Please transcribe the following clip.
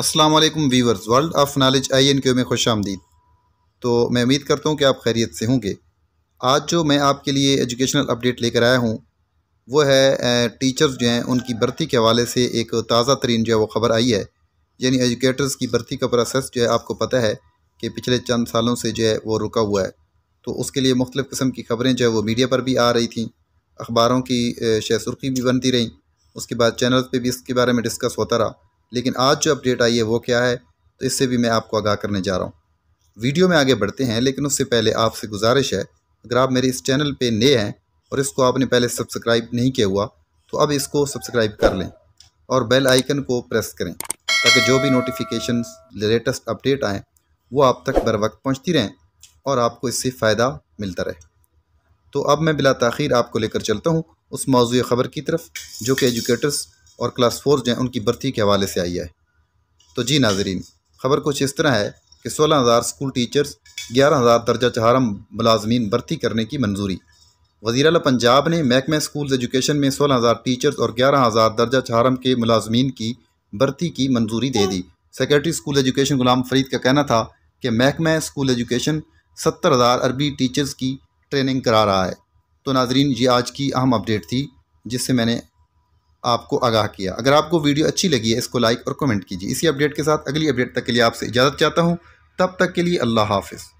अस्सलाम वालेकुम viewers world of knowledge I N Q में खुश आमदीद तो मैं उम्मीद करता हूँ कि आप खैरियत से होंगे आज जो मैं आपके लिए एजुकेशनल अपडेट लेकर आया हूँ वो है टीचर्स जो हैं उनकी भर्ती के हवाले से एक ताज़ा तरीन जो है वो ख़बर आई है यानी एजुकेटर्स की भर्ती का प्रोसेस जो है आपको पता है कि पिछले चंद सालों से जो है वो रुका हुआ है तो उसके लिए मुख्तलिफ़ किस्म की खबरें जो है वो मीडिया पर भी आ रही थी अखबारों की शह सुर्खी भी बनती रहीं उसके बाद चैनल पर भी इसके बारे में डिस्कस होता रहा लेकिन आज जो अपडेट आई है वो क्या है तो इससे भी मैं आपको आगाह करने जा रहा हूँ वीडियो में आगे बढ़ते हैं लेकिन उससे पहले आपसे गुजारिश है अगर आप मेरे इस चैनल पर नए हैं और इसको आपने पहले सब्सक्राइब नहीं किया हुआ तो अब इसको सब्सक्राइब कर लें और बेल आइकन को प्रेस करें ताकि जो भी नोटिफिकेशन लेटेस्ट अपडेट आएँ वो आप तक बर वक्त पहुँचती रहें और आपको इससे फ़ायदा मिलता रहे तो अब मैं बिला तखिर आपको लेकर चलता हूँ उस मौजू ख़बर की तरफ जो कि एजुकेटर्स और क्लास फोर जो हैं उनकी भर्ती के हवाले से आई है तो जी नाजरीन खबर कुछ इस तरह है कि सोलह हज़ार स्कूल टीचर्स ग्यारह हज़ार दर्जा चहारा मलाजमीन भर्ती करने की मंजूरी वजी अल पंजाब ने महकमा स्कूल एजुकेशन में सोलह हज़ार टीचर्स और ग्यारह हज़ार दर्जा चहारम के मुलाजमीन की भर्ती की मंजूरी दे दी secretary school education Ghulam Farid का कहना था कि महकमा स्कूल एजुकेशन सत्तर हज़ार अरबी टीचर्स की ट्रेनिंग करा रहा है तो नाजरीन ये आज की अहम अपडेट थी जिससे मैंने आपको आगाह किया अगर आपको वीडियो अच्छी लगी है इसको लाइक और कमेंट कीजिए इसी अपडेट के साथ अगली अपडेट तक के लिए आपसे इजाज़त चाहता हूँ तब तक के लिए अल्लाह हाफिज़